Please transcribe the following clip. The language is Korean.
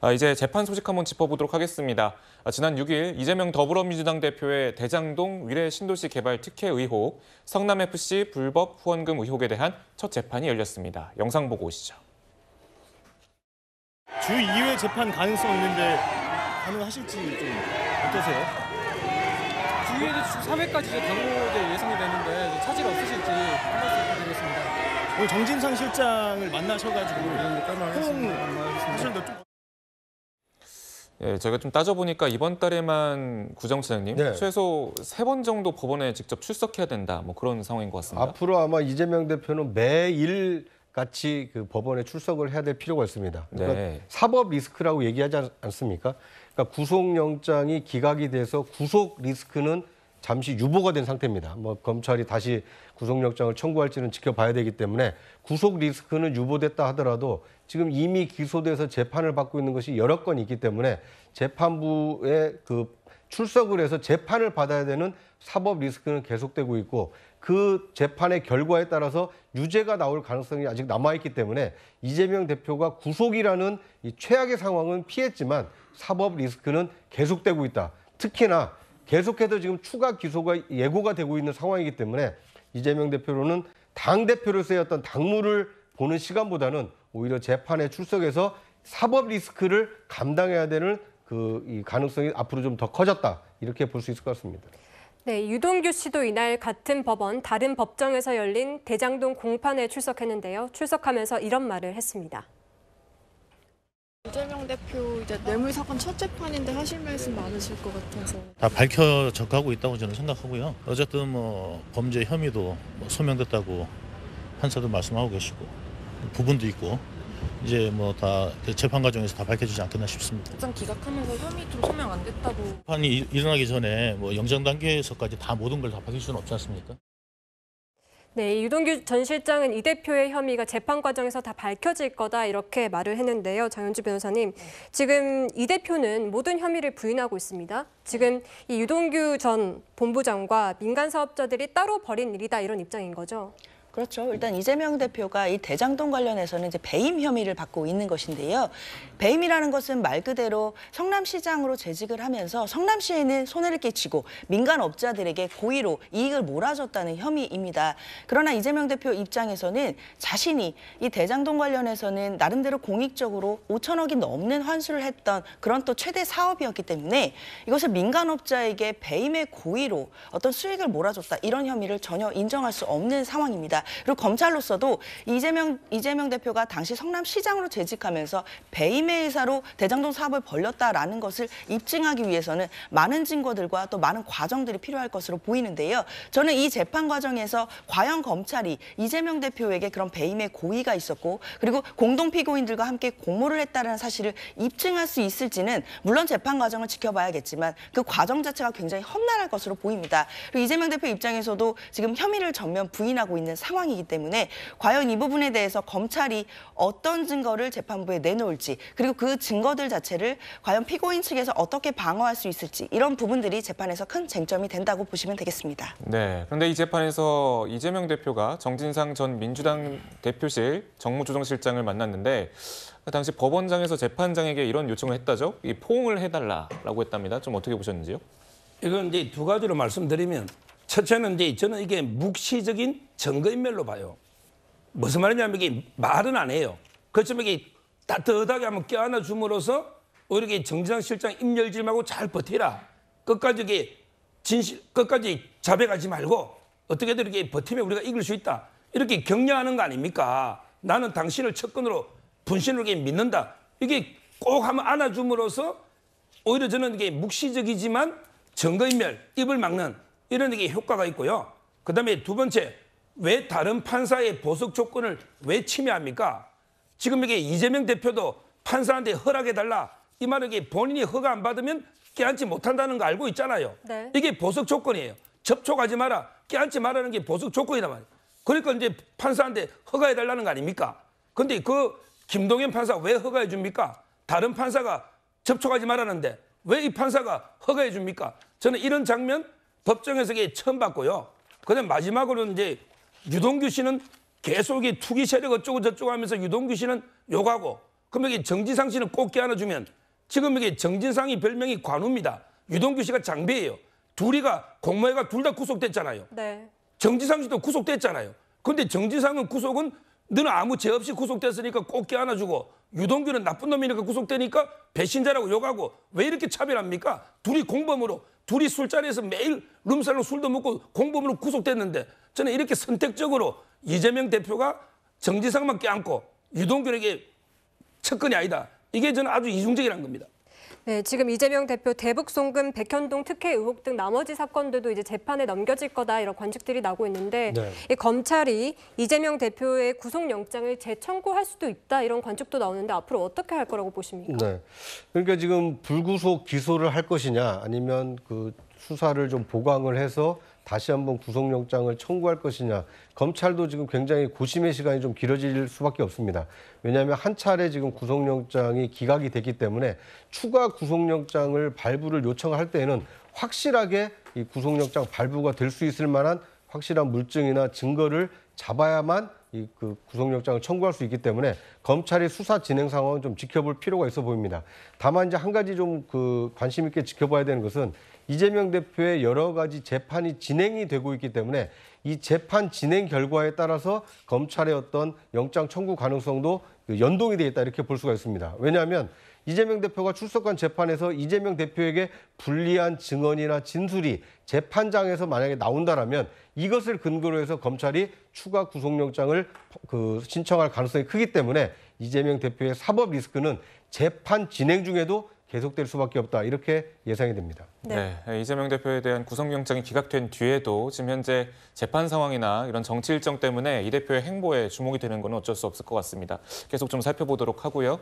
아, 이제 재판 소식 한번 짚어보도록 하겠습니다. 아, 지난 6일 이재명 더불어민주당 대표의 대장동 위례 신도시 개발 특혜 의혹, 성남FC 불법 후원금 의혹에 대한 첫 재판이 열렸습니다. 영상 보고 오시죠. 주 2회 재판 가능성 있는데 가능하실지 좀 어떠세요? 주2회에 3회까지 당무제 예상이 되는데 차질 없으실지 한 말씀 드리겠습니다 오늘 정진상 실장을 만나셔가지고 네, 네, 꼭 네, 하셨는데 네, 네, 좀... 예, 제가좀 따져보니까 이번 달에만 구정치장님 네. 최소 세 번 정도 법원에 직접 출석해야 된다 뭐 그런 상황인 것 같습니다. 앞으로 아마 이재명 대표는 매일 같이 그 법원에 출석을 해야 될 필요가 있습니다. 네. 그러니까 네. 사법 리스크라고 얘기하지 않습니까? 그러니까 구속영장이 기각이 돼서 구속 리스크는 잠시 유보가 된 상태입니다. 뭐 검찰이 다시 구속영장을 청구할지는 지켜봐야 되기 때문에 구속 리스크는 유보됐다 하더라도 지금 이미 기소돼서 재판을 받고 있는 것이 여러 건 있기 때문에 재판부의 그 출석을 해서 재판을 받아야 되는 사법 리스크는 계속되고 있고 그 재판의 결과에 따라서 유죄가 나올 가능성이 아직 남아있기 때문에 이재명 대표가 구속이라는 이 최악의 상황은 피했지만 사법 리스크는 계속되고 있다. 특히나 계속해서 지금 추가 기소가 예고가 되고 있는 상황이기 때문에 이재명 대표로는 당 대표로서의 어떤 당무를 보는 시간보다는 오히려 재판에 출석해서 사법 리스크를 감당해야 되는 그 이 가능성이 앞으로 좀 더 커졌다 이렇게 볼 수 있을 것 같습니다. 네, 유동규 씨도 이날 같은 법원 다른 법정에서 열린 대장동 공판에 출석했는데요. 출석하면서 이런 말을 했습니다. 이재명 대표 이제 뇌물 사건 첫 재판인데 하실 말씀 많으실 것 같아서 다 밝혀져 가고 있다고 저는 생각하고요. 어쨌든 뭐 범죄 혐의도 뭐 소명됐다고 판사도 말씀하고 계시고 부분도 있고 이제 뭐 다 재판 과정에서 다 밝혀지지 않겠나 싶습니다. 영장 기각하면서 혐의 좀 소명 안 됐다고. 판이 일어나기 전에 뭐 영장 단계에서까지 다 모든 걸 다 밝힐 수는 없지 않습니까? 네, 유동규 전 실장은 이 대표의 혐의가 재판 과정에서 다 밝혀질 거다 이렇게 말을 했는데요. 장현주 변호사님, 지금 이 대표는 모든 혐의를 부인하고 있습니다. 지금 이 유동규 전 본부장과 민간 사업자들이 따로 벌인 일이다 이런 입장인 거죠? 그렇죠. 음. 일단 이재명 대표가 이 대장동 관련해서는 이제 배임 혐의를 받고 있는 것인데요. 배임이라는 것은 말 그대로 성남시장으로 재직을 하면서 성남시에는 손해를 끼치고 민간 업자들에게 고의로 이익을 몰아줬다는 혐의입니다. 그러나 이재명 대표 입장에서는 자신이 이 대장동 관련해서는 나름대로 공익적으로 5천억이 넘는 환수를 했던 그런 또 최대 사업이었기 때문에 이것을 민간 업자에게 배임의 고의로 어떤 수익을 몰아줬다 이런 혐의를 전혀 인정할 수 없는 상황입니다. 그리고 검찰로서도 이재명 이재명 대표가 당시 성남시장으로 재직하면서 배임의 의사로 대장동 사업을 벌렸다라는 것을 입증하기 위해서는 많은 증거들과 또 많은 과정들이 필요할 것으로 보이는데요. 저는 이 재판 과정에서 과연 검찰이 이재명 대표에게 그런 배임의 고의가 있었고 그리고 공동 피고인들과 함께 공모를 했다는 사실을 입증할 수 있을지는 물론 재판 과정을 지켜봐야겠지만 그 과정 자체가 굉장히 험난할 것으로 보입니다. 그리고 이재명 대표 입장에서도 지금 혐의를 전면 부인하고 있는 상황. 상황이기 때문에 과연 이 부분에 대해서 검찰이 어떤 증거를 재판부에 내놓을지 그리고 그 증거들 자체를 과연 피고인 측에서 어떻게 방어할 수 있을지 이런 부분들이 재판에서 큰 쟁점이 된다고 보시면 되겠습니다. 네. 그런데 이 재판에서 이재명 대표가 정진상 전 민주당 대표실 정무조정실장을 만났는데 그 당시 법원장에서 재판장에게 이런 요청을 했다죠. 이 포옹을 해달라라고 했답니다. 좀 어떻게 보셨는지요? 이건 이제 두 가지로 말씀드리면 첫째는 이제 저는 이게 묵시적인 증거인멸로 봐요. 무슨 말이냐면 이게 말은 안 해요. 그렇지만 이게 따뜻하게 한번 껴안아 줌으로써 오히려 게 정장실장 임열지 말고 잘 버티라. 끝까지 이게 진실, 끝까지 자백하지 말고 어떻게든 이렇게 버티면 우리가 이길 수 있다. 이렇게 격려하는 거 아닙니까? 나는 당신을 첫근으로 분신을 믿는다. 이게 꼭 한번 안아줌으로써 오히려 저는 이게 묵시적이지만 정거인멸, 입을 막는 이런 게 효과가 있고요. 그다음에 두 번째 왜 다른 판사의 보석 조건을 왜 침해합니까? 지금 이게 이재명 대표도 판사한테 허락해달라 이 말은 이게 본인이 허가 안 받으면 깨앉지 못한다는 거 알고 있잖아요. 네. 이게 보석 조건이에요. 접촉하지 마라, 깨앉지 말라는 게 보석 조건이란 말이에요. 그러니까 이제 판사한테 허가해달라는 거 아닙니까? 근데 그 김동현 판사 왜 허가해 줍니까? 다른 판사가 접촉하지 말라는데 왜 이 판사가 허가해 줍니까? 저는 이런 장면 법정 해석이 처음 봤고요 그다음 마지막으로 이제 유동규 씨는 계속 이 투기 세력 어쩌고 저쩌고 하면서 유동규 씨는 욕하고 그럼 여기 정진상 씨는 꽃게 하나 주면 지금 여기 정진상이 별명이 관우입니다. 유동규 씨가 장비예요. 둘이가 공모회가 둘 다 구속됐잖아요. 네. 정진상 씨도 구속됐잖아요. 그런데 정진상은 구속은 너는 아무 죄 없이 구속됐으니까 꼭 껴안아주고 유동규는 나쁜 놈이니까 구속되니까 배신자라고 욕하고 왜 이렇게 차별합니까? 둘이 공범으로 둘이 술자리에서 매일 룸살롱 술도 먹고 공범으로 구속됐는데 저는 이렇게 선택적으로 이재명 대표가 정지상만 껴안고 유동규에게 측근이 아니다. 이게 저는 아주 이중적이라는 겁니다. 네, 지금 이재명 대표 대북 송금 백현동 특혜 의혹 등 나머지 사건들도 이제 재판에 넘겨질 거다 이런 관측들이 나고 있는데 네. 검찰이 이재명 대표의 구속영장을 재청구할 수도 있다 이런 관측도 나오는데 앞으로 어떻게 할 거라고 보십니까? 네. 그러니까 지금 불구속 기소를 할 것이냐 아니면 그 수사를 좀 보강을 해서 다시 한번 구속영장을 청구할 것이냐. 검찰도 지금 굉장히 고심의 시간이 좀 길어질 수밖에 없습니다. 왜냐하면 한 차례 지금 구속영장이 기각이 됐기 때문에 추가 구속영장을 발부를 요청할 때에는 확실하게 이 구속영장 발부가 될 수 있을 만한 확실한 물증이나 증거를 잡아야만 이그 구속영장을 청구할 수 있기 때문에 검찰의 수사 진행 상황을좀 지켜볼 필요가 있어 보입니다. 다만 이제 한 가지 좀그 관심 있게 지켜봐야 되는 것은 이재명 대표의 여러 가지 재판이 진행이 되고 있기 때문에 이 재판 진행 결과에 따라서 검찰의 어떤 영장 청구 가능성도 그 연동이 되어 있다 이렇게 볼 수가 있습니다. 왜냐하면 이재명 대표가 출석한 재판에서 이재명 대표에게 불리한 증언이나 진술이 재판장에서 만약에 나온다라면 이것을 근거로 해서 검찰이 추가 구속영장을 그 신청할 가능성이 크기 때문에 이재명 대표의 사법 리스크는 재판 진행 중에도 계속될 수밖에 없다 이렇게 예상이 됩니다. 네. 네. 네. 이재명 대표에 대한 구속영장이 기각된 뒤에도 지금 현재 재판 상황이나 이런 정치 일정 때문에 이 대표의 행보에 주목이 되는 건 어쩔 수 없을 것 같습니다. 계속 좀 살펴보도록 하고요.